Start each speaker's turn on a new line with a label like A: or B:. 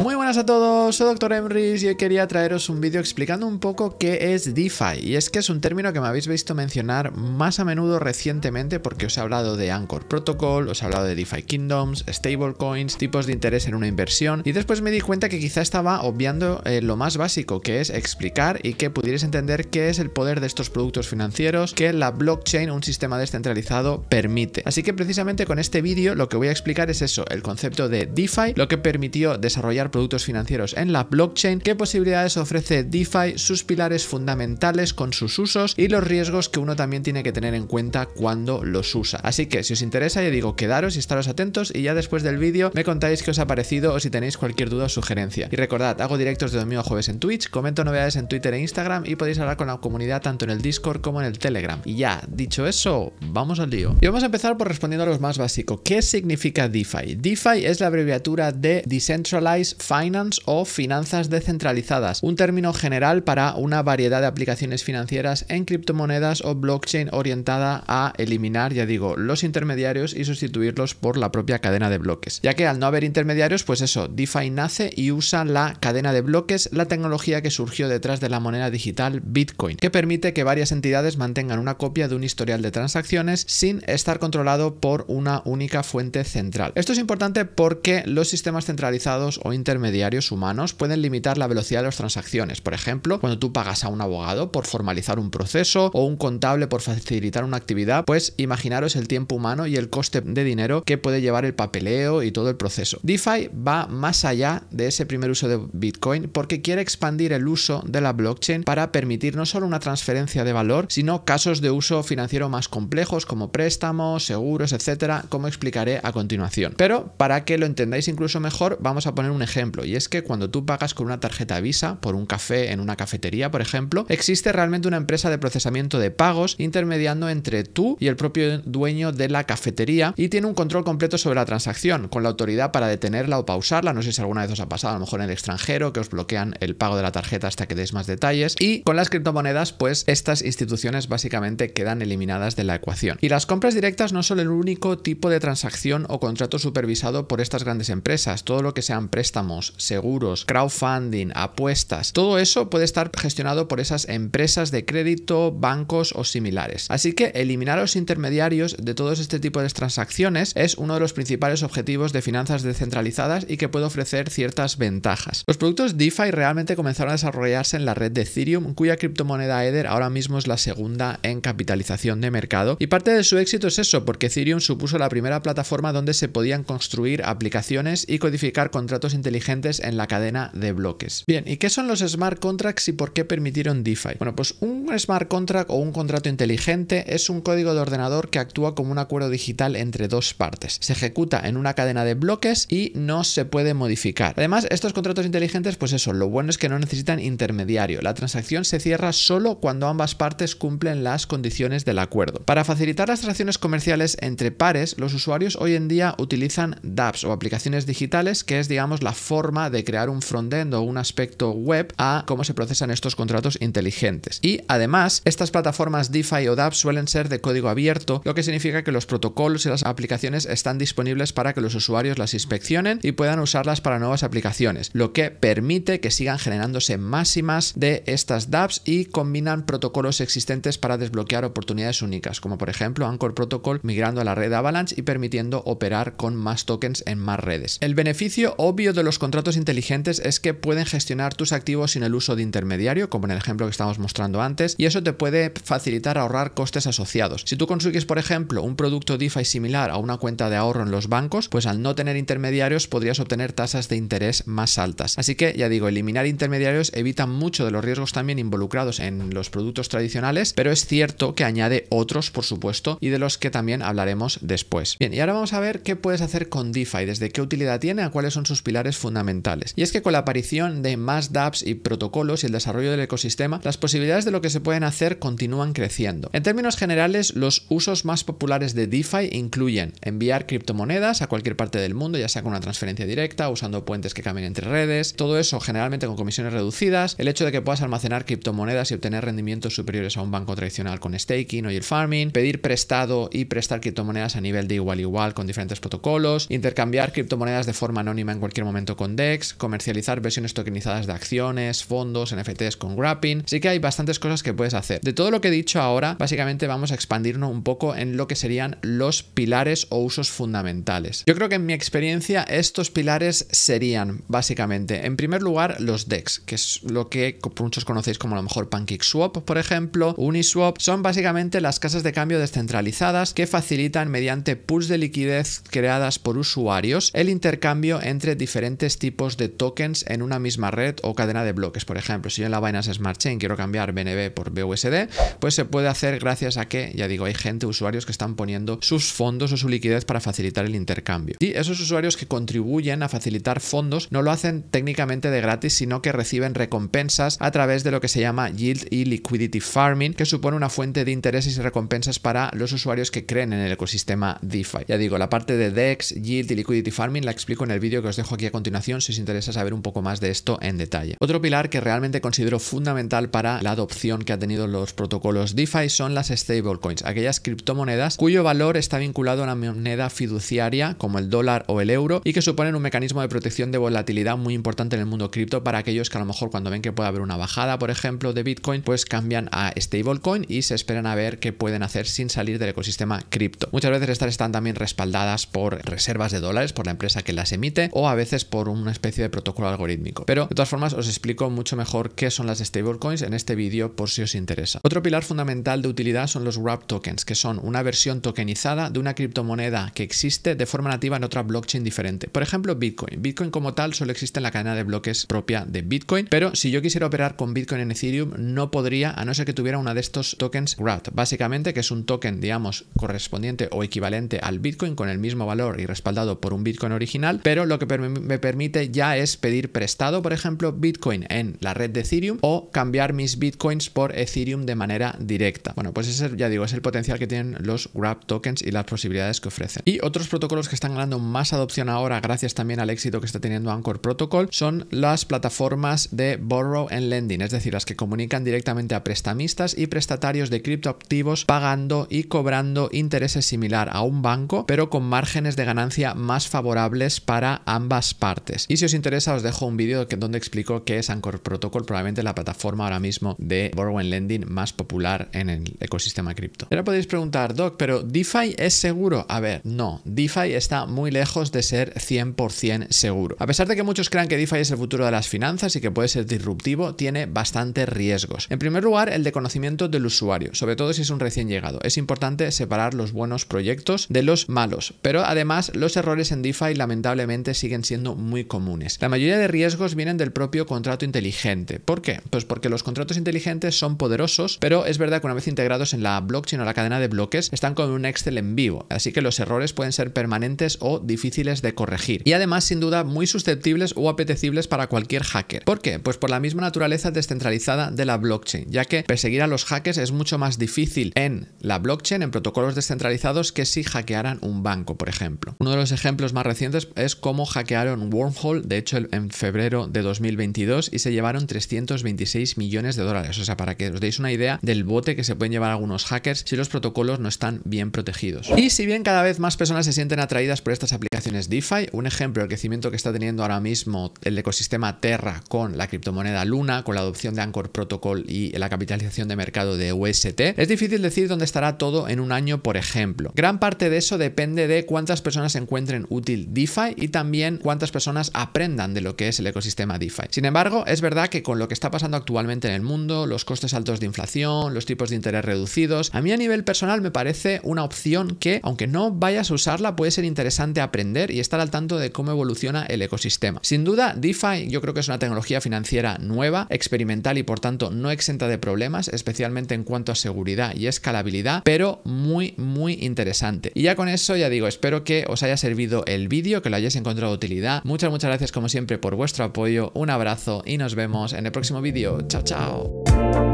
A: Muy buenas a todos, soy Dr. Emrys y hoy quería traeros un vídeo explicando un poco qué es DeFi. Y es que es un término que me habéis visto mencionar más a menudo recientemente porque os he hablado de Anchor Protocol, os he hablado de DeFi Kingdoms, stablecoins, tipos de interés en una inversión. Y después me di cuenta que quizá estaba obviando eh, lo más básico, que es explicar y que pudierais entender qué es el poder de estos productos financieros que la blockchain, un sistema descentralizado, permite. Así que precisamente con este vídeo lo que voy a explicar es eso, el concepto de DeFi, lo que permitió desarrollar productos financieros en la blockchain, qué posibilidades ofrece DeFi, sus pilares fundamentales con sus usos y los riesgos que uno también tiene que tener en cuenta cuando los usa. Así que si os interesa, ya digo, quedaros y estaros atentos y ya después del vídeo me contáis qué os ha parecido o si tenéis cualquier duda o sugerencia. Y recordad, hago directos de domingo a jueves en Twitch, comento novedades en Twitter e Instagram y podéis hablar con la comunidad tanto en el Discord como en el Telegram. Y ya, dicho eso, vamos al lío. Y vamos a empezar por respondiendo a lo más básico. ¿Qué significa DeFi? DeFi es la abreviatura de Decentralized Finance o finanzas descentralizadas, un término general para una variedad de aplicaciones financieras en criptomonedas o blockchain orientada a eliminar, ya digo, los intermediarios y sustituirlos por la propia cadena de bloques. Ya que al no haber intermediarios, pues eso, DeFi nace y usa la cadena de bloques, la tecnología que surgió detrás de la moneda digital Bitcoin, que permite que varias entidades mantengan una copia de un historial de transacciones sin estar controlado por una única fuente central. Esto es importante porque los sistemas centralizados o intermediarios humanos pueden limitar la velocidad de las transacciones. Por ejemplo, cuando tú pagas a un abogado por formalizar un proceso o un contable por facilitar una actividad, pues imaginaros el tiempo humano y el coste de dinero que puede llevar el papeleo y todo el proceso. DeFi va más allá de ese primer uso de Bitcoin porque quiere expandir el uso de la blockchain para permitir no solo una transferencia de valor, sino casos de uso financiero más complejos como préstamos, seguros, etcétera, como explicaré a continuación. Pero para que lo entendáis incluso mejor, vamos a poner un ejemplo y es que cuando tú pagas con una tarjeta Visa por un café en una cafetería, por ejemplo, existe realmente una empresa de procesamiento de pagos intermediando entre tú y el propio dueño de la cafetería y tiene un control completo sobre la transacción, con la autoridad para detenerla o pausarla, no sé si alguna vez os ha pasado, a lo mejor en el extranjero, que os bloquean el pago de la tarjeta hasta que deis más detalles, y con las criptomonedas, pues estas instituciones básicamente quedan eliminadas de la ecuación. Y las compras directas no son el único tipo de transacción o contrato supervisado por estas grandes empresas, todo lo que sean préstamos, seguros, crowdfunding, apuestas. Todo eso puede estar gestionado por esas empresas de crédito, bancos o similares. Así que eliminar a los intermediarios de todos este tipo de transacciones es uno de los principales objetivos de finanzas descentralizadas y que puede ofrecer ciertas ventajas. Los productos DeFi realmente comenzaron a desarrollarse en la red de Ethereum, cuya criptomoneda Ether ahora mismo es la segunda en capitalización de mercado y parte de su éxito es eso, porque Ethereum supuso la primera plataforma donde se podían construir aplicaciones y codificar contratos inteligentes en la cadena de bloques. Bien, ¿y qué son los smart contracts y por qué permitieron DeFi? Bueno, pues un un smart contract o un contrato inteligente es un código de ordenador que actúa como un acuerdo digital entre dos partes. Se ejecuta en una cadena de bloques y no se puede modificar. Además, estos contratos inteligentes, pues eso, lo bueno es que no necesitan intermediario. La transacción se cierra solo cuando ambas partes cumplen las condiciones del acuerdo. Para facilitar las transacciones comerciales entre pares, los usuarios hoy en día utilizan dApps o aplicaciones digitales, que es, digamos, la forma de crear un frontend o un aspecto web a cómo se procesan estos contratos inteligentes. Y Además, estas plataformas DeFi o dApp suelen ser de código abierto, lo que significa que los protocolos y las aplicaciones están disponibles para que los usuarios las inspeccionen y puedan usarlas para nuevas aplicaciones, lo que permite que sigan generándose más y más de estas dApps y combinan protocolos existentes para desbloquear oportunidades únicas, como por ejemplo Anchor Protocol migrando a la red Avalanche y permitiendo operar con más tokens en más redes. El beneficio obvio de los contratos inteligentes es que pueden gestionar tus activos sin el uso de intermediario, como en el ejemplo que estamos mostrando antes, y eso te puede facilitar ahorrar costes asociados. Si tú consigues, por ejemplo, un producto DeFi similar a una cuenta de ahorro en los bancos, pues al no tener intermediarios podrías obtener tasas de interés más altas. Así que, ya digo, eliminar intermediarios evita mucho de los riesgos también involucrados en los productos tradicionales, pero es cierto que añade otros, por supuesto, y de los que también hablaremos después. Bien, y ahora vamos a ver qué puedes hacer con DeFi, desde qué utilidad tiene a cuáles son sus pilares fundamentales. Y es que con la aparición de más dApps y protocolos y el desarrollo del ecosistema, las posibilidades de lo que se pueden hacer continúan creciendo. En términos generales, los usos más populares de DeFi incluyen enviar criptomonedas a cualquier parte del mundo, ya sea con una transferencia directa, usando puentes que cambien entre redes, todo eso generalmente con comisiones reducidas, el hecho de que puedas almacenar criptomonedas y obtener rendimientos superiores a un banco tradicional con staking o yield farming, pedir prestado y prestar criptomonedas a nivel de igual igual con diferentes protocolos, intercambiar criptomonedas de forma anónima en cualquier momento con DEX, comercializar versiones tokenizadas de acciones, fondos, NFTs con wrapping. Sí que hay bastantes cosas que puedes hacer. De todo lo que he dicho ahora, básicamente vamos a expandirnos un poco en lo que serían los pilares o usos fundamentales. Yo creo que en mi experiencia estos pilares serían básicamente, en primer lugar, los DEX, que es lo que muchos conocéis como a lo mejor PancakeSwap, por ejemplo, Uniswap, son básicamente las casas de cambio descentralizadas que facilitan mediante pools de liquidez creadas por usuarios el intercambio entre diferentes tipos de tokens en una misma red o cadena de bloques. Por ejemplo, si yo en la Binance Smart Chain quiero cambiar BNB por BUSD, pues se puede hacer gracias a que, ya digo, hay gente, usuarios que están poniendo sus fondos o su liquidez para facilitar el intercambio. Y esos usuarios que contribuyen a facilitar fondos no lo hacen técnicamente de gratis, sino que reciben recompensas a través de lo que se llama yield y liquidity farming, que supone una fuente de intereses y recompensas para los usuarios que creen en el ecosistema DeFi. Ya digo, la parte de DEX, yield y liquidity farming la explico en el vídeo que os dejo aquí a continuación si os interesa saber un poco más de esto en detalle. Otro pilar que realmente considero fundamental para la adopción que ha tenido los protocolos DeFi son las stablecoins, aquellas criptomonedas cuyo valor está vinculado a una moneda fiduciaria como el dólar o el euro y que suponen un mecanismo de protección de volatilidad muy importante en el mundo cripto para aquellos que a lo mejor cuando ven que puede haber una bajada, por ejemplo, de Bitcoin, pues cambian a stablecoin y se esperan a ver qué pueden hacer sin salir del ecosistema cripto. Muchas veces estas están también respaldadas por reservas de dólares, por la empresa que las emite o a veces por una especie de protocolo algorítmico. Pero de todas formas os explico mucho mejor qué son las stablecoins en este vídeo por si os interesa. Otro pilar fundamental de utilidad son los wrap tokens, que son una versión tokenizada de una criptomoneda que existe de forma nativa en otra blockchain diferente. Por ejemplo, Bitcoin. Bitcoin como tal solo existe en la cadena de bloques propia de Bitcoin, pero si yo quisiera operar con Bitcoin en Ethereum no podría, a no ser que tuviera una de estos tokens wrapped, básicamente que es un token, digamos, correspondiente o equivalente al Bitcoin con el mismo valor y respaldado por un Bitcoin original, pero lo que me permite ya es pedir prestado, por ejemplo, Bitcoin en la red de Ethereum o cambiar mis Bitcoins por Ethereum de manera directa. Bueno, pues ese, ya digo, es el potencial que tienen los Grab tokens y las posibilidades que ofrecen. Y otros protocolos que están ganando más adopción ahora, gracias también al éxito que está teniendo Anchor Protocol, son las plataformas de borrow and lending, es decir, las que comunican directamente a prestamistas y prestatarios de criptoactivos pagando y cobrando intereses similar a un banco, pero con márgenes de ganancia más favorables para ambas partes. Y si os interesa, os dejo un vídeo donde explico qué es Anchor Protocol, probablemente la plataforma ahora mismo de borrow o lending más popular en el ecosistema cripto. Ahora podéis preguntar, Doc, pero DeFi es seguro? A ver, no, DeFi está muy lejos de ser 100% seguro. A pesar de que muchos crean que DeFi es el futuro de las finanzas y que puede ser disruptivo, tiene bastantes riesgos. En primer lugar, el de conocimiento del usuario, sobre todo si es un recién llegado. Es importante separar los buenos proyectos de los malos, pero además los errores en DeFi lamentablemente siguen siendo muy comunes. La mayoría de riesgos vienen del propio contrato inteligente. ¿Por qué? Pues porque los contratos inteligentes son poderosos, pero es verdad que una vez integrados en la blockchain o la cadena de bloques, están con un Excel en vivo, así que los errores pueden ser permanentes o difíciles de corregir. Y además, sin duda, muy susceptibles o apetecibles para cualquier hacker. ¿Por qué? Pues por la misma naturaleza descentralizada de la blockchain, ya que perseguir a los hackers es mucho más difícil en la blockchain, en protocolos descentralizados, que si hackearan un banco, por ejemplo. Uno de los ejemplos más recientes es cómo hackearon Wormhole, de hecho en febrero de 2022, y se llevaron 326 millones de dólares, o sea, para que os deis una idea del bote que se pueden llevar algunos hackers si los protocolos no están bien protegidos. Y si bien cada vez más personas se sienten atraídas por estas aplicaciones DeFi, un ejemplo, el crecimiento que está teniendo ahora mismo el ecosistema Terra con la criptomoneda Luna, con la adopción de Anchor Protocol y la capitalización de mercado de UST, es difícil decir dónde estará todo en un año, por ejemplo. Gran parte de eso depende de cuántas personas encuentren útil DeFi y también cuántas personas aprendan de lo que es el ecosistema DeFi. Sin embargo, es verdad que con lo que está pasando actualmente en el mundo, los costes altos de inflación, los tipos de interés reducidos. A mí a nivel personal me parece una opción que, aunque no vayas a usarla, puede ser interesante aprender y estar al tanto de cómo evoluciona el ecosistema. Sin duda, DeFi yo creo que es una tecnología financiera nueva, experimental y por tanto no exenta de problemas, especialmente en cuanto a seguridad y escalabilidad, pero muy, muy interesante. Y ya con eso, ya digo, espero que os haya servido el vídeo, que lo hayáis encontrado de utilidad. Muchas, muchas gracias como siempre por vuestro apoyo, un abrazo y nos vemos en el próximo vídeo. Chao, chao. Thank you.